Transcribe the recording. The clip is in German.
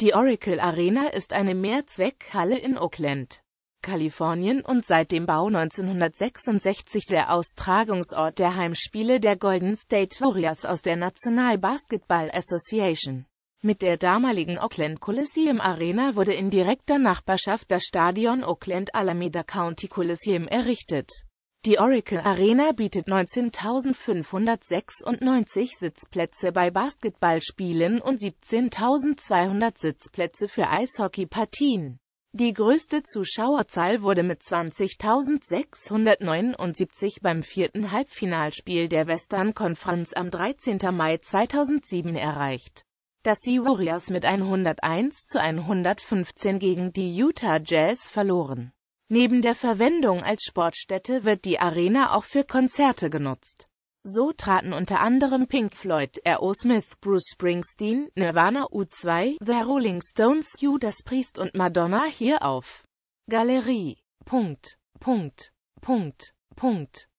Die Oracle Arena ist eine Mehrzweckhalle in Oakland, Kalifornien und seit dem Bau 1966 der Austragungsort der Heimspiele der Golden State Warriors aus der National Basketball Association. Mit der damaligen Oakland Coliseum Arena wurde in direkter Nachbarschaft das Stadion Oakland Alameda County Coliseum errichtet die Oracle Arena bietet 19.596 Sitzplätze bei Basketballspielen und 17.200 Sitzplätze für Eishockeypartien. Die größte Zuschauerzahl wurde mit 20.679 beim vierten Halbfinalspiel der Western Conference am 13. Mai 2007 erreicht. Dass die Warriors mit 101 zu 115 gegen die Utah Jazz verloren. Neben der Verwendung als Sportstätte wird die Arena auch für Konzerte genutzt. So traten unter anderem Pink Floyd, R.O. Smith, Bruce Springsteen, Nirvana U2, The Rolling Stones, Judas Priest und Madonna hier auf. Galerie. Punkt. Punkt. Punkt. Punkt.